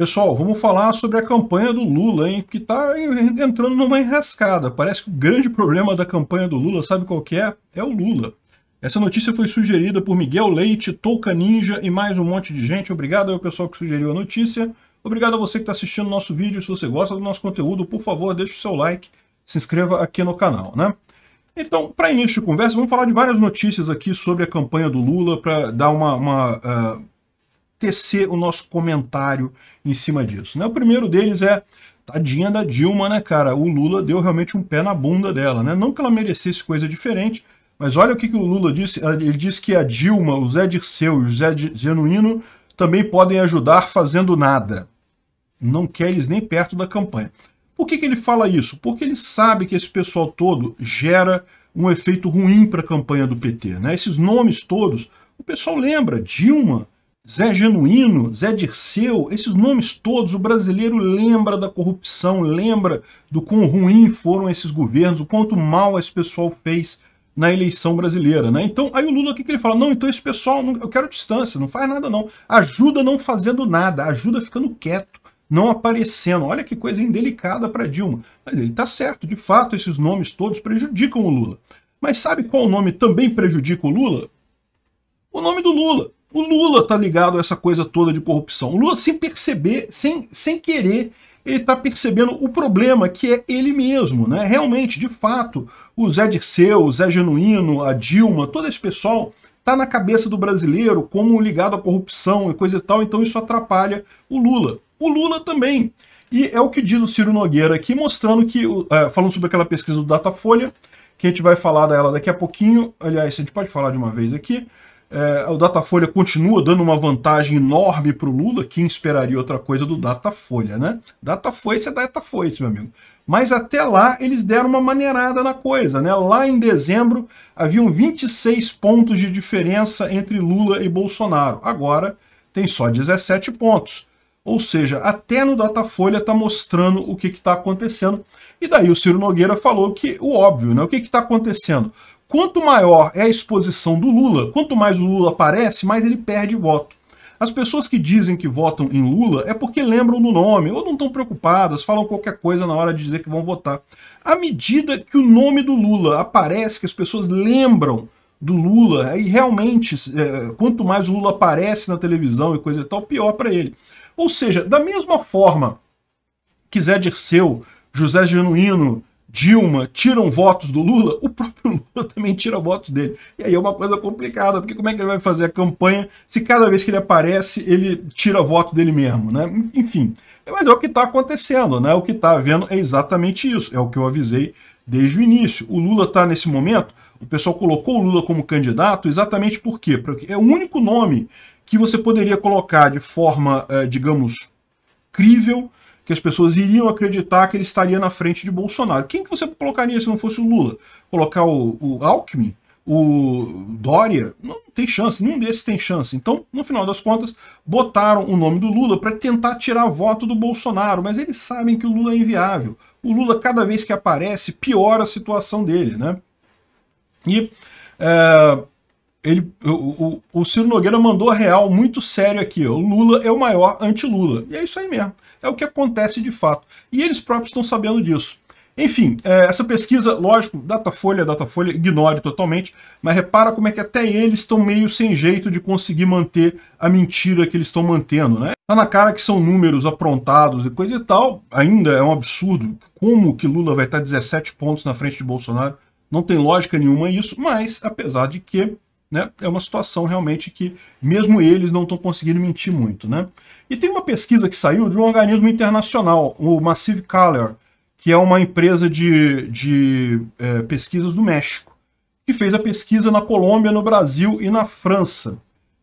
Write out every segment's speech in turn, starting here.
Pessoal, vamos falar sobre a campanha do Lula, hein? Que tá entrando numa enrascada. Parece que o grande problema da campanha do Lula, sabe qual que é? É o Lula. Essa notícia foi sugerida por Miguel Leite, Touca Ninja e mais um monte de gente. Obrigado ao pessoal que sugeriu a notícia. Obrigado a você que está assistindo o nosso vídeo. Se você gosta do nosso conteúdo, por favor, deixe o seu like, se inscreva aqui no canal, né? Então, para início de conversa, vamos falar de várias notícias aqui sobre a campanha do Lula, para dar uma, uma uh, tecer o nosso comentário em cima disso. Né? O primeiro deles é, tadinha da Dilma, né, cara? O Lula deu realmente um pé na bunda dela, né? Não que ela merecesse coisa diferente, mas olha o que, que o Lula disse. Eh, ele disse que a Dilma, o Zé Dirceu e o Zé Genuíno também podem ajudar fazendo nada. Não quer eles nem perto da campanha. Por que, que ele fala isso? Porque ele sabe que esse pessoal todo gera um efeito ruim para a campanha do PT. Né? Esses nomes todos, o pessoal lembra, Dilma, Zé Genuíno, Zé Dirceu, esses nomes todos, o brasileiro lembra da corrupção, lembra do quão ruim foram esses governos, o quanto mal esse pessoal fez na eleição brasileira, né? Então, aí o Lula, o que, que ele fala? Não, então esse pessoal, não, eu quero distância, não faz nada não. Ajuda não fazendo nada, ajuda ficando quieto, não aparecendo. Olha que coisa indelicada para Dilma. Mas ele está certo, de fato, esses nomes todos prejudicam o Lula. Mas sabe qual nome também prejudica o Lula? O nome do Lula. O Lula tá ligado a essa coisa toda de corrupção. O Lula, sem perceber, sem, sem querer, ele tá percebendo o problema que é ele mesmo, né? Realmente, de fato, o Zé Dirceu, o Zé Genuíno, a Dilma, todo esse pessoal tá na cabeça do brasileiro como ligado à corrupção e coisa e tal, então isso atrapalha o Lula. O Lula também. E é o que diz o Ciro Nogueira aqui, mostrando que, é, falando sobre aquela pesquisa do Datafolha, que a gente vai falar dela daqui a pouquinho, aliás, a gente pode falar de uma vez aqui, é, o Datafolha continua dando uma vantagem enorme para o Lula, quem esperaria outra coisa do Datafolha, né? Datafoice é Datafoice, meu amigo. Mas até lá eles deram uma maneirada na coisa, né? Lá em dezembro haviam 26 pontos de diferença entre Lula e Bolsonaro. Agora tem só 17 pontos. Ou seja, até no Datafolha está mostrando o que está acontecendo. E daí o Ciro Nogueira falou que o óbvio, né? O que está acontecendo? Quanto maior é a exposição do Lula, quanto mais o Lula aparece, mais ele perde voto. As pessoas que dizem que votam em Lula é porque lembram do nome, ou não estão preocupadas, falam qualquer coisa na hora de dizer que vão votar. À medida que o nome do Lula aparece, que as pessoas lembram do Lula, aí realmente, é, quanto mais o Lula aparece na televisão e coisa e tal, pior para ele. Ou seja, da mesma forma que Zé Dirceu, José Genuíno, Dilma tiram votos do Lula, o próprio Lula também tira votos dele. E aí é uma coisa complicada, porque como é que ele vai fazer a campanha se cada vez que ele aparece, ele tira voto dele mesmo, né? Enfim, mas é o que está acontecendo, né? O que está havendo é exatamente isso, é o que eu avisei desde o início. O Lula está nesse momento, o pessoal colocou o Lula como candidato exatamente por quê? Porque é o único nome que você poderia colocar de forma, eh, digamos, crível, que as pessoas iriam acreditar que ele estaria na frente de Bolsonaro. Quem que você colocaria se não fosse o Lula? Colocar o, o Alckmin? O Dória? Não tem chance, nenhum desses tem chance. Então, no final das contas, botaram o nome do Lula para tentar tirar voto do Bolsonaro, mas eles sabem que o Lula é inviável. O Lula, cada vez que aparece, piora a situação dele, né? E... Eh, ele, o, o, o, Ciro Nogueira mandou a real muito sério aqui. O Lula é o maior anti-Lula. E é isso aí mesmo. É o que acontece de fato. E eles próprios estão sabendo disso. Enfim, é, essa pesquisa, lógico, Datafolha, Datafolha, ignore totalmente, mas repara como é que até eles estão meio sem jeito de conseguir manter a mentira que eles estão mantendo, né? Tá na cara que são números aprontados e coisa e tal, ainda é um absurdo. Como que Lula vai estar 17 pontos na frente de Bolsonaro? Não tem lógica nenhuma isso, mas apesar de que né? É uma situação realmente que mesmo eles não estão conseguindo mentir muito. Né? E tem uma pesquisa que saiu de um organismo internacional, o Massive Color, que é uma empresa de, de é, pesquisas do México, que fez a pesquisa na Colômbia, no Brasil e na França.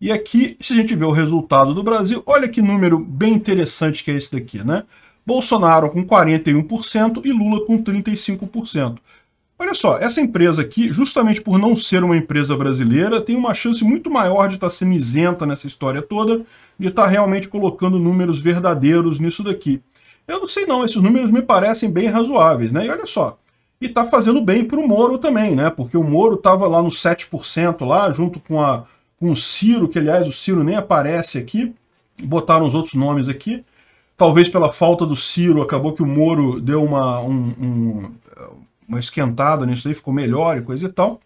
E aqui, se a gente vê o resultado do Brasil, olha que número bem interessante que é esse daqui, né? Bolsonaro com 41% e Lula com 35%. Olha só, essa empresa aqui, justamente por não ser uma empresa brasileira, tem uma chance muito maior de estar tá sendo isenta nessa história toda, de estar tá realmente colocando números verdadeiros nisso daqui. Eu não sei não, esses números me parecem bem razoáveis, né? E olha só, e tá fazendo bem para o Moro também, né? Porque o Moro estava lá no 7%, lá, junto com, a, com o Ciro, que aliás o Ciro nem aparece aqui, botaram os outros nomes aqui. Talvez pela falta do Ciro, acabou que o Moro deu uma, um, um uma esquentada nisso aí, ficou melhor e coisa e tal.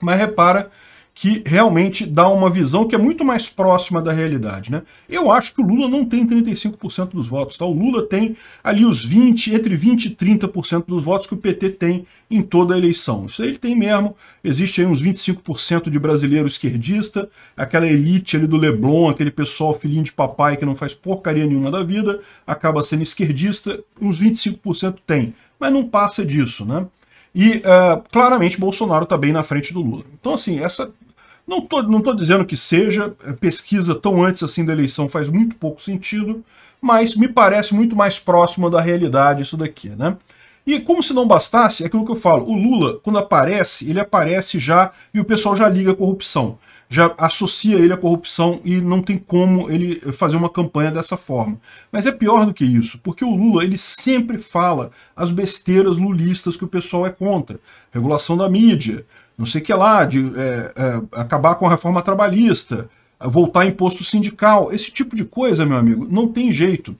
Mas repara que realmente dá uma visão que é muito mais próxima da realidade. Né? Eu acho que o Lula não tem 35% dos votos. Tá? O Lula tem ali os 20, entre 20 e 30% dos votos que o PT tem em toda a eleição. Isso aí ele tem mesmo. Existe aí uns 25% de brasileiro esquerdista, aquela elite ali do Leblon, aquele pessoal filhinho de papai que não faz porcaria nenhuma da vida, acaba sendo esquerdista, uns 25% tem. Mas não passa disso, né? E uh, claramente Bolsonaro está bem na frente do Lula. Então, assim, essa. Não estou não tô dizendo que seja é, pesquisa tão antes assim da eleição, faz muito pouco sentido, mas me parece muito mais próxima da realidade isso daqui, né? E como se não bastasse, é aquilo que eu falo, o Lula, quando aparece, ele aparece já e o pessoal já liga a corrupção, já associa ele à corrupção e não tem como ele fazer uma campanha dessa forma. Mas é pior do que isso, porque o Lula ele sempre fala as besteiras lulistas que o pessoal é contra. Regulação da mídia, não sei o que lá, de é, é, acabar com a reforma trabalhista, voltar imposto sindical, esse tipo de coisa, meu amigo, não tem jeito.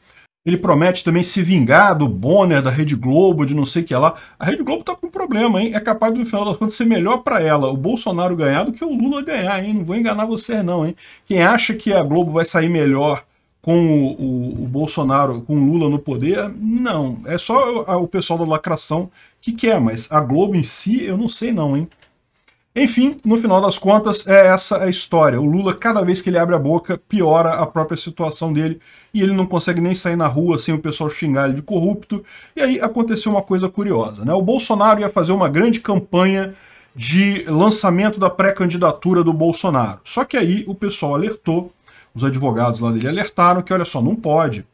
Ele promete também se vingar do Bonner, da Rede Globo, de não sei o que lá. A Rede Globo tá com um problema, hein? É capaz, no final das contas, ser melhor para ela o Bolsonaro ganhar do que o Lula ganhar, hein? Não vou enganar vocês, não, hein? Quem acha que a Globo vai sair melhor com o, o, o, Bolsonaro, com o Lula no poder, não. É só o, o pessoal da lacração que quer, mas a Globo em si, eu não sei não, hein? Enfim, no final das contas, é essa a história. O Lula, cada vez que ele abre a boca, piora a própria situação dele e ele não consegue nem sair na rua sem o pessoal xingar ele de corrupto. E aí aconteceu uma coisa curiosa. Né? O Bolsonaro ia fazer uma grande campanha de lançamento da pré-candidatura do Bolsonaro. Só que aí o pessoal alertou, os advogados lá dele alertaram que, olha só, não pode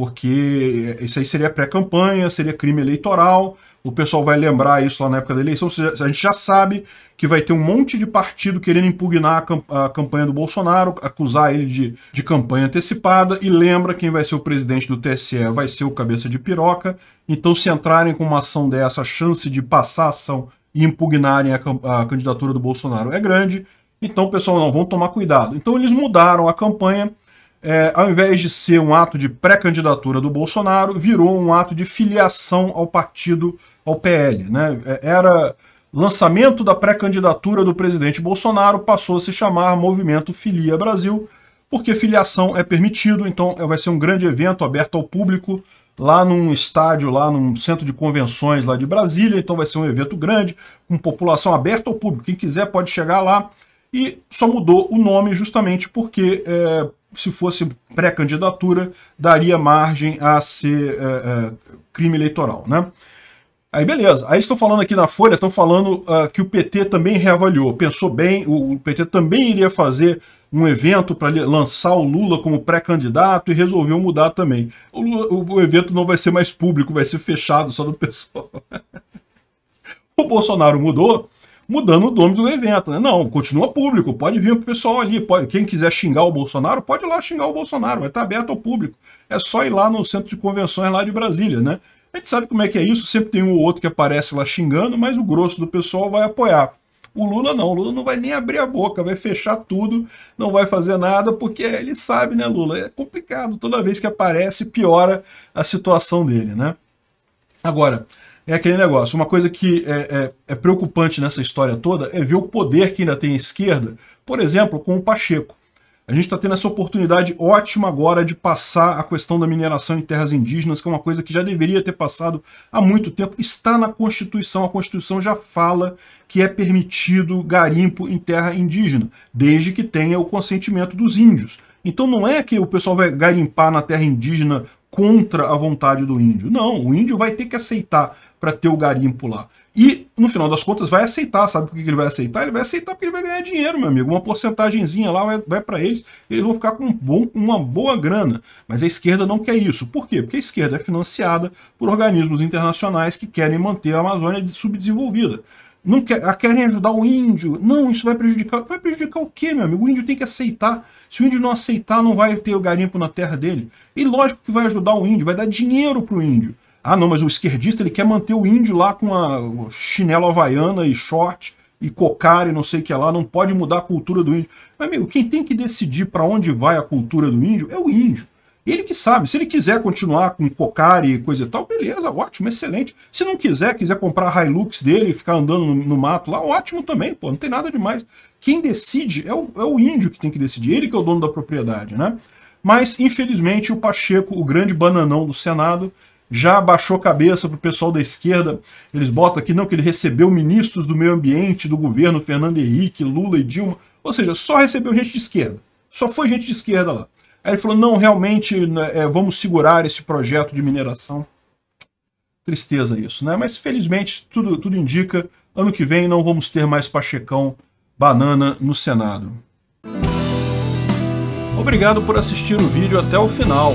porque isso aí seria pré-campanha, seria crime eleitoral, o pessoal vai lembrar isso lá na época da eleição, a gente já sabe que vai ter um monte de partido querendo impugnar a campanha do Bolsonaro, acusar ele de, de campanha antecipada, e lembra quem vai ser o presidente do TSE, vai ser o cabeça de piroca, então se entrarem com uma ação dessa, a chance de passar a ação e impugnarem a, a candidatura do Bolsonaro é grande, então, pessoal, não, vão tomar cuidado. Então, eles mudaram a campanha é, ao invés de ser um ato de pré-candidatura do Bolsonaro, virou um ato de filiação ao partido, ao PL. Né? É, era lançamento da pré-candidatura do presidente Bolsonaro, passou a se chamar Movimento Filia Brasil, porque filiação é permitido, então vai ser um grande evento aberto ao público lá num estádio, lá num centro de convenções lá de Brasília, então vai ser um evento grande, com população aberta ao público, quem quiser pode chegar lá, e só mudou o nome justamente porque é, se fosse pré-candidatura, daria margem a ser é, é, crime eleitoral, né? Aí beleza, aí estão falando aqui na Folha, estão falando uh, que o PT também reavaliou, pensou bem, o, o PT também iria fazer um evento para lançar o Lula como pré-candidato e resolveu mudar também. O, Lula, o, o evento não vai ser mais público, vai ser fechado só do pessoal. o Bolsonaro mudou, mudando o nome do evento, né? Não, continua público, pode vir o pessoal ali, pode, quem quiser xingar o Bolsonaro, pode ir lá xingar o Bolsonaro, vai estar tá aberto ao público. É só ir lá no centro de convenções lá de Brasília, né? A gente sabe como é que é isso, sempre tem um ou outro que aparece lá xingando, mas o grosso do pessoal vai apoiar. O Lula não, o Lula não vai nem abrir a boca, vai fechar tudo, não vai fazer nada, porque ele sabe, né, Lula? É complicado, toda vez que aparece, piora a situação dele, né? Agora, é aquele negócio. Uma coisa que é, é, é, preocupante nessa história toda é ver o poder que ainda tem a esquerda, por exemplo, com o Pacheco. A gente está tendo essa oportunidade ótima agora de passar a questão da mineração em terras indígenas, que é uma coisa que já deveria ter passado há muito tempo. Está na Constituição. A Constituição já fala que é permitido garimpo em terra indígena, desde que tenha o consentimento dos índios. Então não é que o pessoal vai garimpar na terra indígena contra a vontade do índio. Não, o índio vai ter que aceitar para ter o garimpo lá. E, no final das contas, vai aceitar. Sabe por que ele vai aceitar? Ele vai aceitar porque ele vai ganhar dinheiro, meu amigo. Uma porcentagemzinha lá vai, vai para eles, eles vão ficar com um bom, uma boa grana. Mas a esquerda não quer isso. Por quê? Porque a esquerda é financiada por organismos internacionais que querem manter a Amazônia subdesenvolvida não quer, ah, querem ajudar o índio. Não, isso vai prejudicar. Vai prejudicar o quê, meu amigo? O índio tem que aceitar. Se o índio não aceitar, não vai ter o garimpo na terra dele. E lógico que vai ajudar o índio, vai dar dinheiro para o índio. Ah, não, mas o esquerdista ele quer manter o índio lá com a chinela havaiana e short e cocar e não sei o que lá, não pode mudar a cultura do índio. Mas, amigo, quem tem que decidir para onde vai a cultura do índio é o índio. Ele que sabe. Se ele quiser continuar com cocar e coisa e tal, beleza, ótimo, excelente. Se não quiser, quiser comprar a Hilux dele e ficar andando no, no, mato lá, ótimo também, pô, não tem nada demais. Quem decide é o, é o índio que tem que decidir, ele que é o dono da propriedade, né? Mas, infelizmente, o Pacheco, o grande bananão do Senado, já abaixou cabeça para o pessoal da esquerda. Eles botam aqui, não, que ele recebeu ministros do meio ambiente, do governo, Fernando Henrique, Lula e Dilma. Ou seja, só recebeu gente de esquerda. Só foi gente de esquerda lá. Aí ele falou, não, realmente né, é, vamos segurar esse projeto de mineração. Tristeza isso, né? Mas felizmente tudo, tudo indica, ano que vem não vamos ter mais Pachecão banana no Senado. Obrigado por assistir o vídeo até o final.